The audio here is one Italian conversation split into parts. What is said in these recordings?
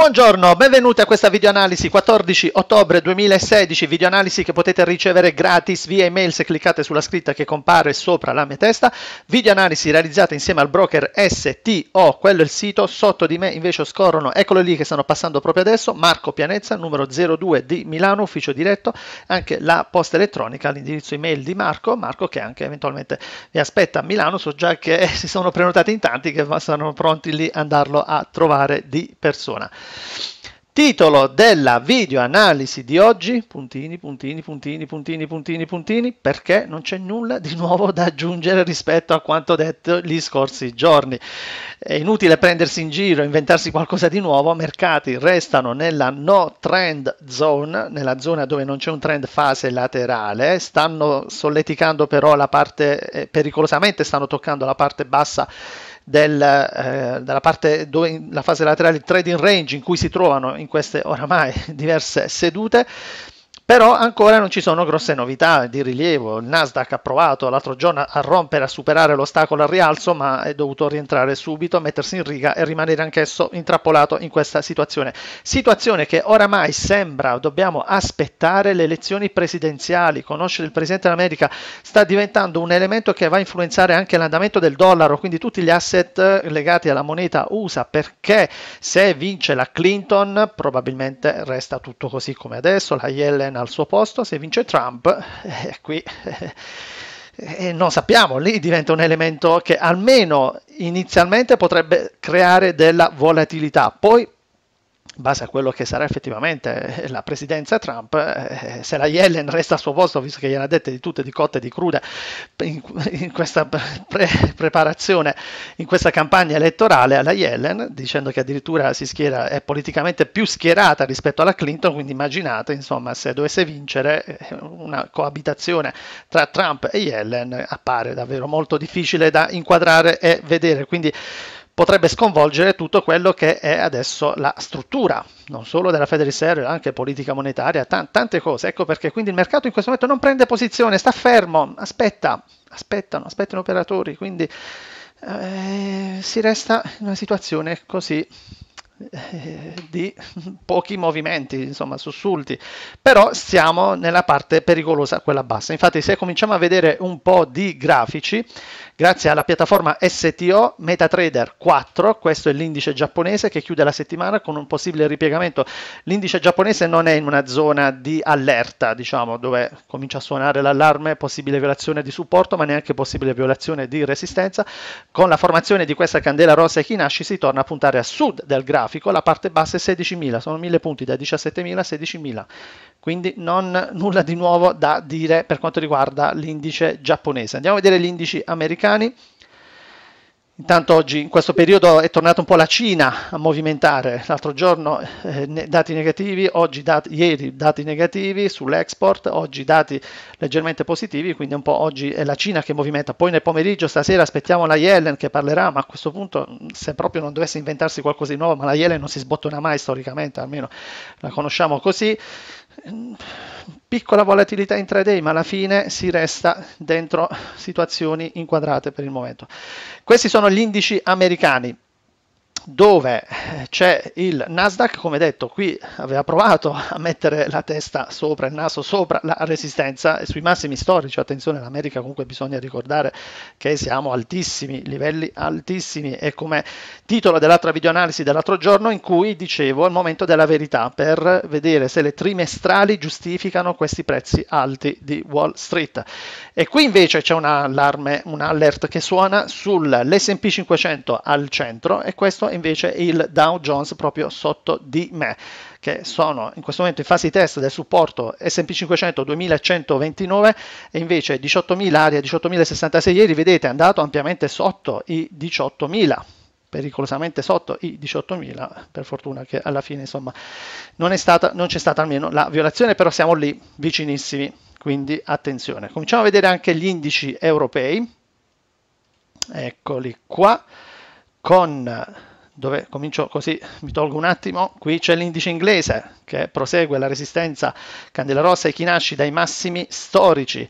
Buongiorno, benvenuti a questa videoanalisi 14 ottobre 2016, videoanalisi che potete ricevere gratis via email se cliccate sulla scritta che compare sopra la mia testa, videoanalisi realizzata insieme al broker STO, quello è il sito, sotto di me invece scorrono, eccolo lì che stanno passando proprio adesso, Marco Pianezza, numero 02 di Milano, ufficio diretto, anche la posta elettronica, l'indirizzo email di Marco, Marco che anche eventualmente vi aspetta a Milano, so già che si sono prenotati in tanti che sono pronti lì andarlo a trovare di persona. Titolo della videoanalisi di oggi, puntini, puntini, puntini, puntini, puntini, puntini, perché non c'è nulla di nuovo da aggiungere rispetto a quanto detto gli scorsi giorni. È inutile prendersi in giro, inventarsi qualcosa di nuovo, mercati restano nella no trend zone, nella zona dove non c'è un trend fase laterale, stanno solleticando però la parte, eh, pericolosamente stanno toccando la parte bassa del, eh, della parte dove la fase laterale trading range in cui si trovano in queste oramai diverse sedute però ancora non ci sono grosse novità di rilievo. Il Nasdaq ha provato l'altro giorno a rompere, a superare l'ostacolo al rialzo, ma è dovuto rientrare subito, mettersi in riga e rimanere anch'esso intrappolato in questa situazione. Situazione che oramai sembra dobbiamo aspettare le elezioni presidenziali, conoscere il Presidente dell'America sta diventando un elemento che va a influenzare anche l'andamento del dollaro, quindi tutti gli asset eh, legati alla moneta USA, perché se vince la Clinton probabilmente resta tutto così come adesso, la Yellen al suo posto, se vince Trump, eh, eh qui eh, eh, non sappiamo, lì diventa un elemento che almeno inizialmente potrebbe creare della volatilità, poi base a quello che sarà effettivamente eh, la presidenza Trump, eh, eh, se la Yellen resta al suo posto, visto che gliela ha detta di tutte, di cotte e di crude, in, in questa pre- preparazione, in questa campagna elettorale alla Yellen, dicendo che addirittura si schiera, è politicamente più schierata rispetto alla Clinton, quindi immaginate, insomma, se dovesse vincere eh, una coabitazione tra Trump e Yellen appare davvero molto difficile da inquadrare e vedere. Quindi potrebbe sconvolgere tutto quello che è adesso la struttura, non solo della Federal Reserve, anche politica monetaria, t- tante cose. Ecco perché quindi il mercato in questo momento non prende posizione, sta fermo, aspetta, aspettano, aspettano operatori, quindi eh, si resta in una situazione così eh, di pochi movimenti, insomma, sussulti, però siamo nella parte pericolosa, quella bassa. Infatti, se cominciamo a vedere un po' di grafici, Grazie alla piattaforma STO MetaTrader 4, questo è l'indice giapponese che chiude la settimana con un possibile ripiegamento. L'indice giapponese non è in una zona di allerta, diciamo, dove comincia a suonare l'allarme, possibile violazione di supporto, ma neanche possibile violazione di resistenza. Con la formazione di questa candela rossa e Kinashi si torna a puntare a sud del grafico, la parte bassa è 16.000, sono 1.000 punti da 17.000 a 16.000 quindi non nulla di nuovo da dire per quanto riguarda l'indice giapponese. Andiamo a vedere gli indici americani americani. Intanto oggi, in questo periodo, è tornata un po' la Cina a movimentare. L'altro giorno eh, dati negativi, oggi dati, ieri dati negativi sull'export, oggi dati leggermente positivi, quindi un po' oggi è la Cina che movimenta. Poi nel pomeriggio, stasera, aspettiamo la Yellen che parlerà, ma a questo punto, se proprio non dovesse inventarsi qualcosa di nuovo, ma la Yellen non si sbottona mai storicamente, almeno la conosciamo così piccola volatilità in intraday, ma alla fine si resta dentro situazioni inquadrate per il momento. Questi sono gli indici americani dove eh, c'è il Nasdaq, come detto, qui aveva provato a mettere la testa sopra, il naso sopra la resistenza e sui massimi storici, attenzione, l'America comunque bisogna ricordare che siamo altissimi, livelli altissimi e come titolo dell'altra videoanalisi dell'altro giorno in cui dicevo il momento della verità per vedere se le trimestrali giustificano questi prezzi alti di Wall Street. E qui invece c'è un allarme, un alert che suona sull'S&P 500 al centro e questo invece il Dow Jones proprio sotto di me che sono in questo momento in fase di test del supporto S&P 500 2129 e invece 18.000 area 18.066 ieri vedete è andato ampiamente sotto i 18.000 pericolosamente sotto i 18.000 per fortuna che alla fine insomma non, stata, non c'è stata almeno la violazione però siamo lì vicinissimi quindi attenzione cominciamo a vedere anche gli indici europei eccoli qua con dove comincio così, mi tolgo un attimo, qui c'è l'indice inglese che prosegue la resistenza candela rossa e Chinasci dai massimi storici.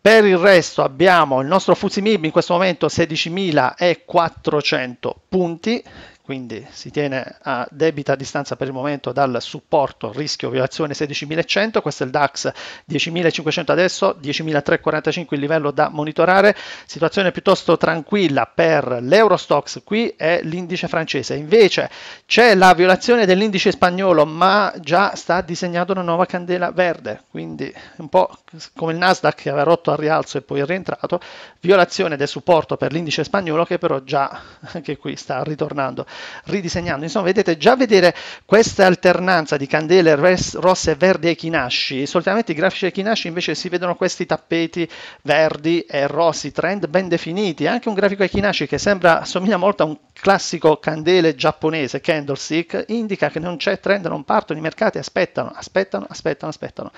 Per il resto abbiamo il nostro FTSE MIB in questo momento 16.400 punti, quindi si tiene a debita distanza per il momento dal supporto rischio violazione 16100, questo è il DAX 10500 adesso, 10345 il livello da monitorare, situazione piuttosto tranquilla per l'Eurostox, qui è l'indice francese, invece c'è la violazione dell'indice spagnolo ma già sta disegnando una nuova candela verde, quindi un po' come il Nasdaq che aveva rotto al rialzo e poi è rientrato, violazione del supporto per l'indice spagnolo che però già anche qui sta ritornando ridisegnando. Insomma, vedete già vedere questa alternanza di candele rosse e verdi e chinashi. Solitamente i grafici dei chinashi invece si vedono questi tappeti verdi e rossi, trend ben definiti. Anche un grafico Ekinashi che sembra somiglia molto a un classico candele giapponese, candlestick, indica che non c'è trend, non partono, i mercati aspettano, aspettano, aspettano, aspettano.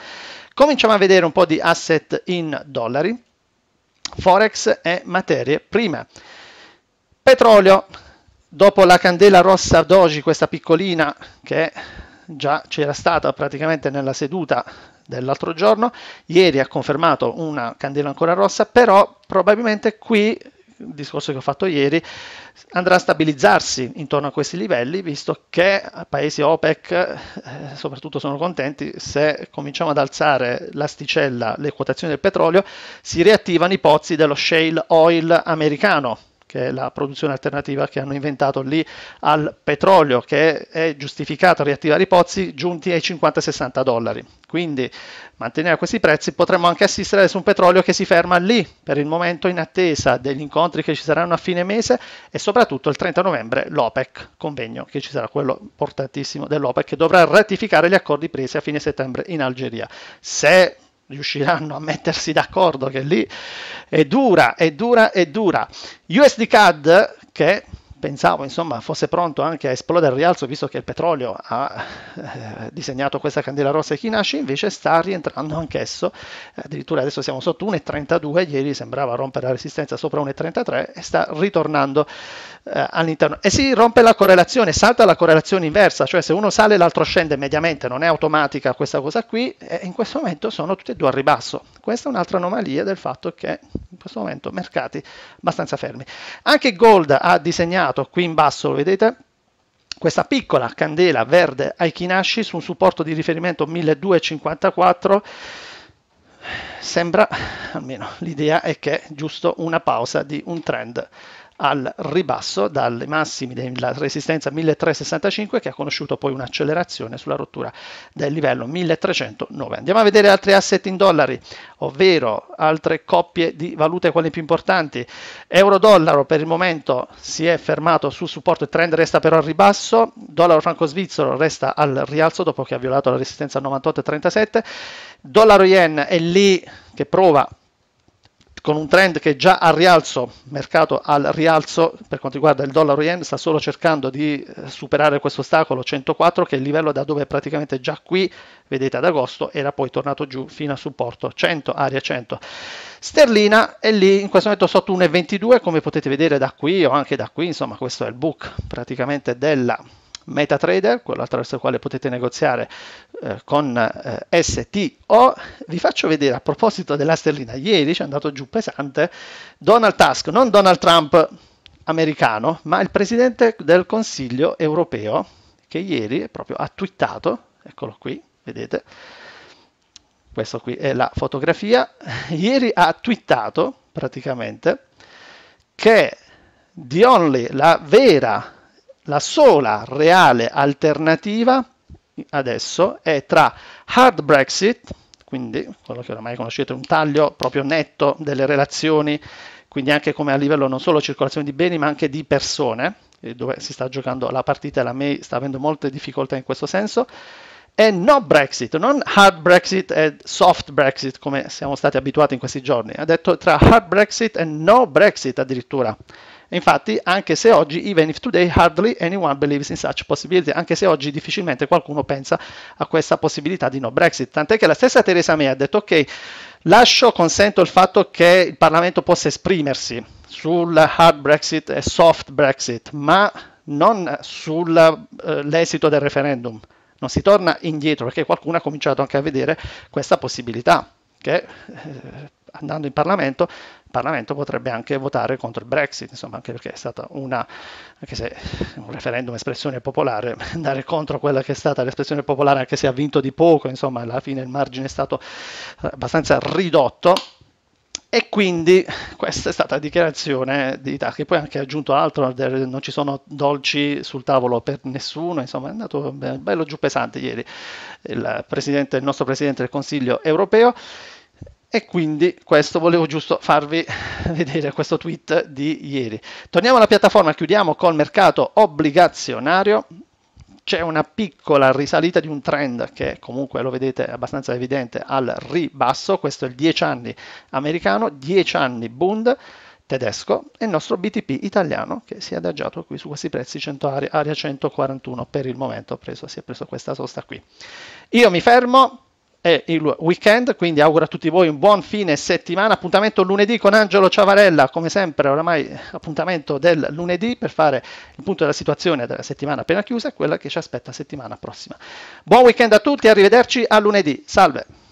Cominciamo a vedere un po' di asset in dollari, forex e materie prime. Petrolio, dopo la candela rossa doji, questa piccolina che già c'era stata praticamente nella seduta dell'altro giorno, ieri ha confermato una candela ancora rossa, però probabilmente qui, il discorso che ho fatto ieri, andrà a stabilizzarsi intorno a questi livelli, visto che paesi OPEC eh, soprattutto sono contenti se cominciamo ad alzare l'asticella, le quotazioni del petrolio, si riattivano i pozzi dello shale oil americano che è la produzione alternativa che hanno inventato lì al petrolio, che è giustificato a riattivare i pozzi giunti ai 50-60 dollari. Quindi mantenere questi prezzi potremmo anche assistere adesso un petrolio che si ferma lì per il momento in attesa degli incontri che ci saranno a fine mese e soprattutto il 30 novembre l'OPEC convegno che ci sarà quello importantissimo dell'OPEC che dovrà ratificare gli accordi presi a fine settembre in Algeria. Se riusciranno a mettersi d'accordo che lì è dura, è dura, è dura. USD CAD che pensavo insomma fosse pronto anche a esplodere il rialzo visto che il petrolio ha eh, disegnato questa candela rossa e chi nasce invece sta rientrando anch'esso addirittura adesso siamo sotto 1,32 ieri sembrava rompere la resistenza sopra 1,33 e sta ritornando eh, all'interno e si rompe la correlazione salta la correlazione inversa cioè se uno sale l'altro scende mediamente non è automatica questa cosa qui e in questo momento sono tutti e due a ribasso questa è un'altra anomalia del fatto che in questo momento mercati abbastanza fermi anche Gold ha disegnato realizzato. Qui in basso lo vedete, questa piccola candela verde ai Aikinashi su un supporto di riferimento 1254 sembra, almeno l'idea è che è giusto una pausa di un trend al ribasso dai massimi della resistenza 1365 che ha conosciuto poi un'accelerazione sulla rottura del livello 1309. Andiamo a vedere altri asset in dollari, ovvero altre coppie di valute quali più importanti. Euro-dollaro per il momento si è fermato sul supporto, il trend resta però al ribasso, dollaro franco-svizzero resta al rialzo dopo che ha violato la resistenza 98,37, dollaro-yen è lì che prova con un trend che già al rialzo, mercato al rialzo per quanto riguarda il dollaro yen, sta solo cercando di eh, superare questo ostacolo 104 che è il livello da dove praticamente già qui, vedete ad agosto, era poi tornato giù fino a supporto 100, area 100. Sterlina è lì in questo momento sotto 1,22 come potete vedere da qui o anche da qui, insomma questo è il book praticamente della MetaTrader, quello attraverso il quale potete negoziare eh, con eh, STO. Vi faccio vedere a proposito della sterlina, ieri ci è andato giù pesante Donald Tusk, non Donald Trump americano, ma il presidente del Consiglio europeo che ieri proprio ha twittato, eccolo qui, vedete, questa qui è la fotografia, ieri ha twittato praticamente che The Only, la vera la sola reale alternativa adesso è tra hard Brexit, quindi quello che ormai conoscete, un taglio proprio netto delle relazioni, quindi anche come a livello non solo circolazione di beni ma anche di persone, dove si sta giocando la partita, e la May sta avendo molte difficoltà in questo senso, è no Brexit, non hard Brexit e soft Brexit come siamo stati abituati in questi giorni, ha detto tra hard Brexit e no Brexit addirittura. Infatti, anche se oggi, even if today hardly anyone believes in such possibility, anche se oggi difficilmente qualcuno pensa a questa possibilità di no Brexit, tant'è che la stessa Theresa May ha detto ok, lascio, consento il fatto che il Parlamento possa esprimersi sul hard Brexit e soft Brexit, ma non sull'esito eh, del referendum non si torna indietro perché qualcuno ha cominciato anche a vedere questa possibilità che eh, andando in Parlamento il Parlamento potrebbe anche votare contro il Brexit, insomma, anche perché è stata una, anche se un referendum espressione popolare, andare contro quella che è stata l'espressione popolare, anche se ha vinto di poco, insomma, alla fine il margine è stato eh, abbastanza ridotto, e quindi questa è stata la dichiarazione di Itaki, poi anche aggiunto altro, non ci sono dolci sul tavolo per nessuno, insomma è andato bello giù pesante ieri il, il nostro Presidente del Consiglio europeo. E quindi questo volevo giusto farvi vedere questo tweet di ieri. Torniamo alla piattaforma, chiudiamo col mercato obbligazionario c'è una piccola risalita di un trend che comunque lo vedete abbastanza evidente al ribasso, questo è il 10 anni americano, 10 anni Bund tedesco e il nostro BTP italiano che si è adagiato qui su questi prezzi 100 area, area 141 per il momento preso, si è preso questa sosta qui. Io mi fermo, è il weekend, quindi auguro a tutti voi un buon fine settimana, appuntamento lunedì con Angelo Ciavarella, come sempre oramai appuntamento del lunedì per fare il punto della situazione della settimana appena chiusa e quella che ci aspetta settimana prossima. Buon weekend a tutti, arrivederci a lunedì, salve!